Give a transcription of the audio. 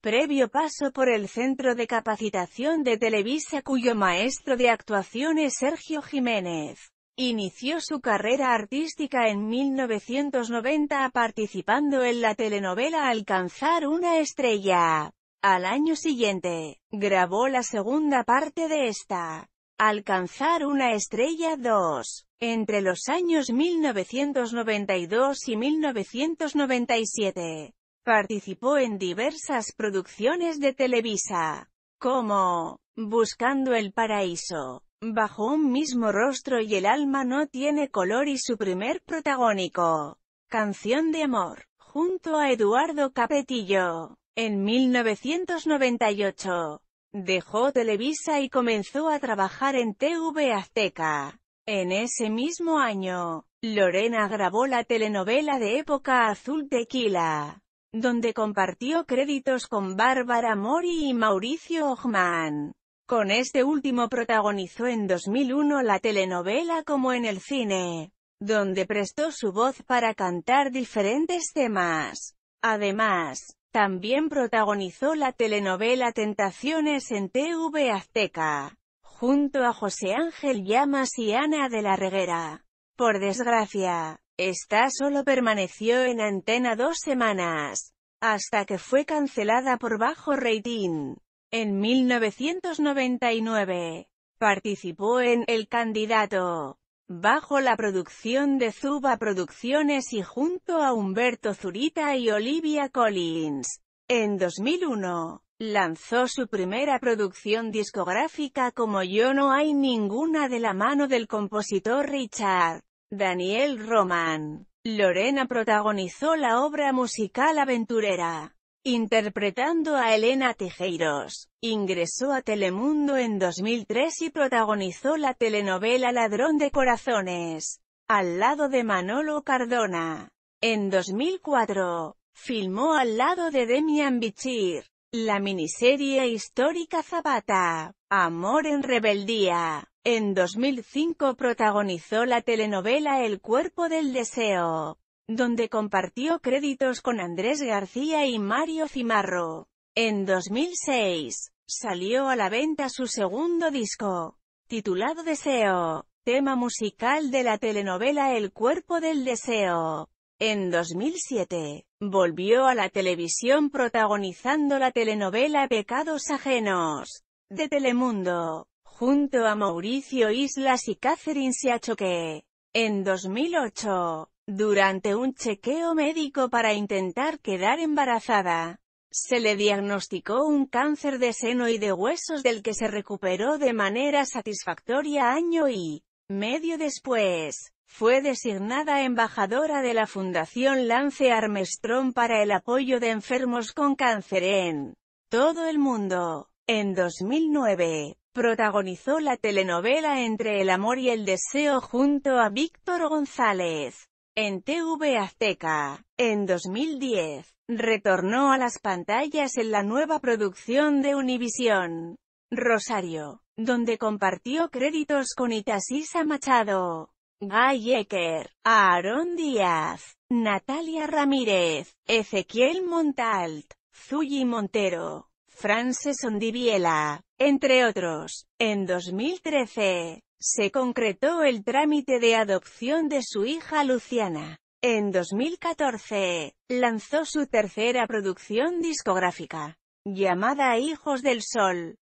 Previo paso por el Centro de Capacitación de Televisa cuyo maestro de actuación es Sergio Jiménez. Inició su carrera artística en 1990 participando en la telenovela Alcanzar una estrella. Al año siguiente, grabó la segunda parte de esta, Alcanzar una estrella 2. Entre los años 1992 y 1997, Participó en diversas producciones de Televisa, como Buscando el Paraíso, Bajo un mismo rostro y el alma no tiene color y su primer protagónico, Canción de Amor, junto a Eduardo Capetillo. En 1998, dejó Televisa y comenzó a trabajar en TV Azteca. En ese mismo año, Lorena grabó la telenovela de época Azul Tequila donde compartió créditos con Bárbara Mori y Mauricio Ogman. Con este último protagonizó en 2001 la telenovela Como en el cine, donde prestó su voz para cantar diferentes temas. Además, también protagonizó la telenovela Tentaciones en TV Azteca, junto a José Ángel Llamas y Ana de la Reguera. Por desgracia, esta solo permaneció en antena dos semanas, hasta que fue cancelada por bajo rating. En 1999, participó en El Candidato, bajo la producción de Zuba Producciones y junto a Humberto Zurita y Olivia Collins. En 2001, lanzó su primera producción discográfica como Yo no hay ninguna de la mano del compositor Richard Daniel Roman. Lorena protagonizó la obra musical aventurera. Interpretando a Elena Tejeiros, ingresó a Telemundo en 2003 y protagonizó la telenovela Ladrón de Corazones, al lado de Manolo Cardona. En 2004, filmó al lado de Demian Bichir, la miniserie histórica Zapata, Amor en Rebeldía. En 2005 protagonizó la telenovela El cuerpo del deseo, donde compartió créditos con Andrés García y Mario Cimarro. En 2006, salió a la venta su segundo disco, titulado Deseo, tema musical de la telenovela El cuerpo del deseo. En 2007, volvió a la televisión protagonizando la telenovela Pecados ajenos, de Telemundo junto a Mauricio Islas y Catherine Siachoque. En 2008, durante un chequeo médico para intentar quedar embarazada, se le diagnosticó un cáncer de seno y de huesos del que se recuperó de manera satisfactoria año y medio después. Fue designada embajadora de la Fundación Lance Armstrong para el apoyo de enfermos con cáncer en todo el mundo. En 2009, Protagonizó la telenovela Entre el amor y el deseo junto a Víctor González. En TV Azteca, en 2010, retornó a las pantallas en la nueva producción de Univisión, Rosario, donde compartió créditos con Itasisa Machado, Guy Ecker, Aaron Díaz, Natalia Ramírez, Ezequiel Montalt, Zully Montero, Frances Ondiviela, entre otros. En 2013, se concretó el trámite de adopción de su hija Luciana. En 2014, lanzó su tercera producción discográfica, llamada Hijos del Sol.